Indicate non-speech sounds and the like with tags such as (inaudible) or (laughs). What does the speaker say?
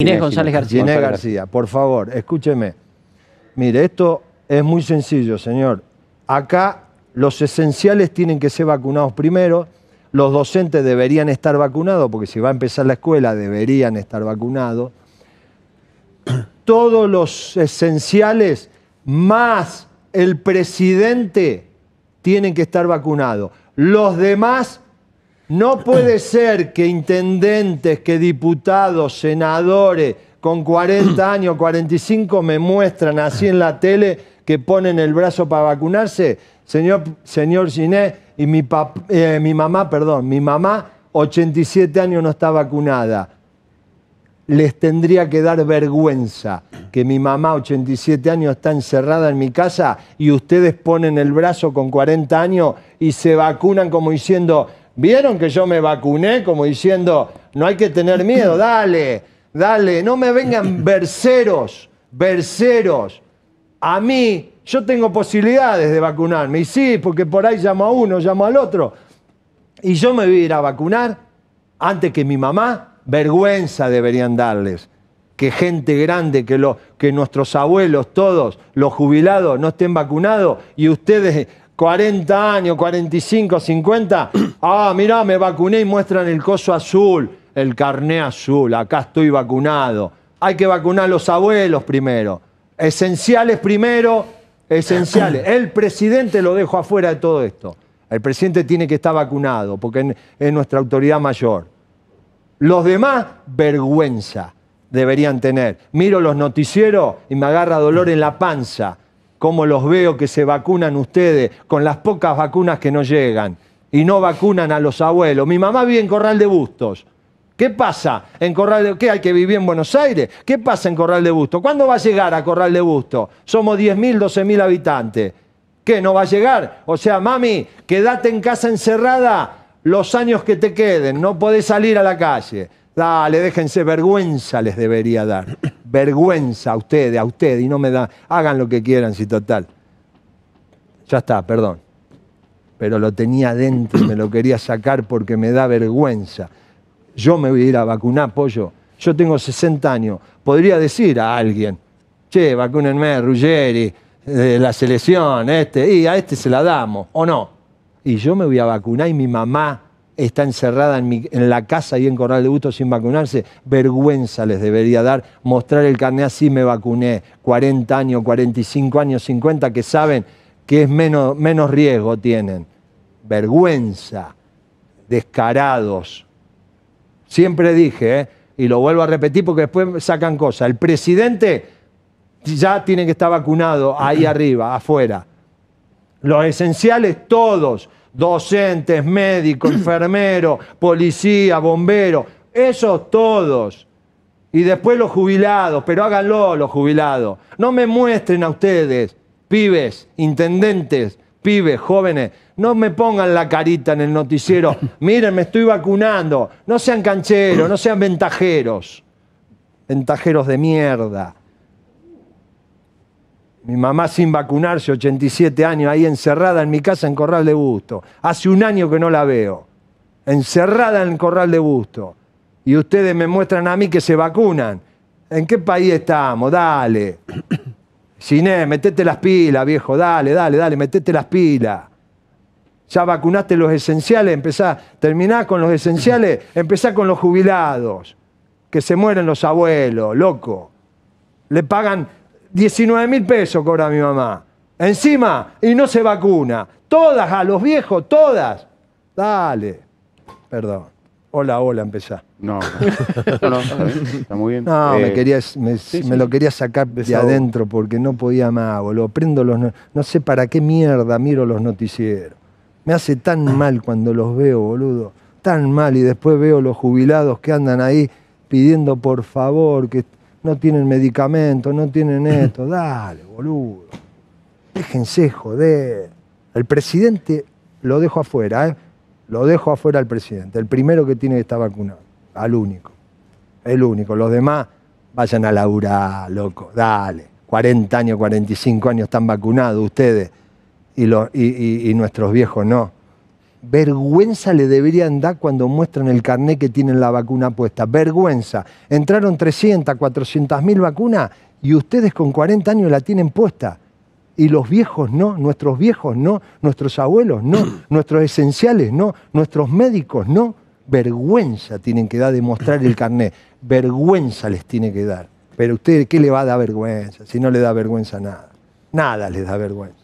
Inés González García. Inés García, por favor, escúcheme. Mire, esto es muy sencillo, señor. Acá los esenciales tienen que ser vacunados primero, los docentes deberían estar vacunados, porque si va a empezar la escuela deberían estar vacunados. (clears throat) Todos los esenciales más el presidente tienen que estar vacunados. Los demás no puede ser que intendentes, que diputados, senadores con 40 (clears throat) años, 45 me muestran así en la tele que ponen el brazo para vacunarse. Señor, señor Ginés, y mi, eh, mi mamá, perdón, mi mamá, 87 años no está vacunada. Les tendría que dar vergüenza que mi mamá, 87 años, está encerrada en mi casa y ustedes ponen el brazo con 40 años y se vacunan como diciendo, ¿Vieron que yo me vacuné como diciendo, no hay que tener miedo, (laughs) dale, dale, no me vengan verseros, (laughs) verseros. A mí, yo tengo posibilidades de vacunarme, y sí, porque por ahí llamo a uno, llamo al otro. Y yo me voy a ir a vacunar antes que mi mamá, vergüenza deberían darles. Que gente grande, que, lo, que nuestros abuelos, todos, los jubilados, no estén vacunados y ustedes 40 años, 45, 50. (clears throat) Ah, mirá, me vacuné y muestran el coso azul, el carné azul. Acá estoy vacunado. Hay que vacunar a los abuelos primero. Esenciales primero, esenciales. (clears throat) El presidente lo dejo afuera de todo esto. El presidente tiene que estar vacunado porque es nuestra autoridad mayor. Los demás, vergüenza deberían tener. Miro los noticieros y me agarra dolor en la panza cómo los veo que se vacunan ustedes con las pocas vacunas que no llegan y no vacunan a los abuelos. Mi mamá vive en Corral de Bustos. ¿Qué pasa en Corral de ¿Qué hay que vivir en Buenos Aires? ¿Qué pasa en Corral de Bustos? ¿Cuándo va a llegar a Corral de Bustos? Somos 10.000, 12.000 habitantes. ¿Qué? ¿No va a llegar? O sea, mami, quédate en casa encerrada los años que te queden, no podés salir a la calle. Dale, déjense, vergüenza les debería dar vergüenza a ustedes, a ustedes, y no me da, hagan lo que quieran, si total. Ya está, perdón. Pero lo tenía dentro, me lo quería sacar porque me da vergüenza. Yo me voy a ir a vacunar, pollo. Yo tengo 60 años. Podría decir a alguien, che, vacúnenme, Ruggeri, eh, la selección, este, y a este se la damos, o no. Y yo me voy a vacunar y mi mamá está encerrada en, la casa y en Corral de Gusto sin vacunarse, vergüenza les debería dar mostrar el carnet así me vacuné, 40 años, 45 años, 50, que saben que es menos, menos riesgo tienen. Vergüenza, descarados. Siempre dije, ¿eh? y lo vuelvo a repetir porque después sacan cosas, el presidente ya tiene que estar vacunado ahí arriba, afuera. Los esenciales todos docentes, médicos, (clears throat) enfermeros, policía, bomberos, esos todos. Y después los jubilados, pero háganlo los jubilados. No me muestren a ustedes, pibes, intendentes, pibes, jóvenes, no me pongan la carita en el noticiero. (laughs) Miren, me estoy vacunando. No sean cancheros, no sean ventajeros. Ventajeros de mierda mi mamá sin vacunarse, 87 años, ahí encerrada en mi casa en Corral de Busto. Hace un año que no la veo. Encerrada en Corral de Busto. Y ustedes me muestran a mí que se vacunan. ¿En qué país estamos? Dale. Siné, (coughs) metete las pilas, viejo. Dale, dale, dale, metete las pilas. Ya vacunaste los esenciales, empezá, terminá con los esenciales, (coughs) empezá con los jubilados, que se mueren los abuelos, loco. Le pagan 19 mil pesos cobra mi mamá. Encima, y no se vacuna. Todas, a los viejos, todas. Dale. Perdón. Hola, hola, empezá. No, (laughs) no, está, muy bien. No, me, eh, lo quería sacar de, adentro porque no podía más, boludo. Prendo los. no sé para qué mierda miro los noticieros. Me hace tan (clears throat) mal cuando los veo, boludo. Tan mal. Y después veo los jubilados que andan ahí pidiendo por favor que no tienen medicamentos, no tienen esto. (laughs) Dale, boludo. Déjense joder. El presidente lo dejo afuera, ¿eh? Lo dejo afuera al presidente, el primero que tiene que estar vacunado, al único. El único. Los demás vayan a laburar, loco. Dale. 40 años, 45 años están vacunados ustedes y, los y nuestros viejos no vergüenza le deberían dar cuando muestran el carné que tienen la vacuna puesta. Vergüenza. Entraron 300, 400 mil vacunas y ustedes con 40 años la tienen puesta. Y los viejos no, nuestros viejos no, nuestros abuelos no, (clears throat) nuestros esenciales no, nuestros médicos no. Vergüenza tienen que dar de mostrar el carné. Vergüenza les tiene que dar. Pero ustedes ¿qué le va a dar vergüenza? Si no le da vergüenza nada. Nada les da vergüenza.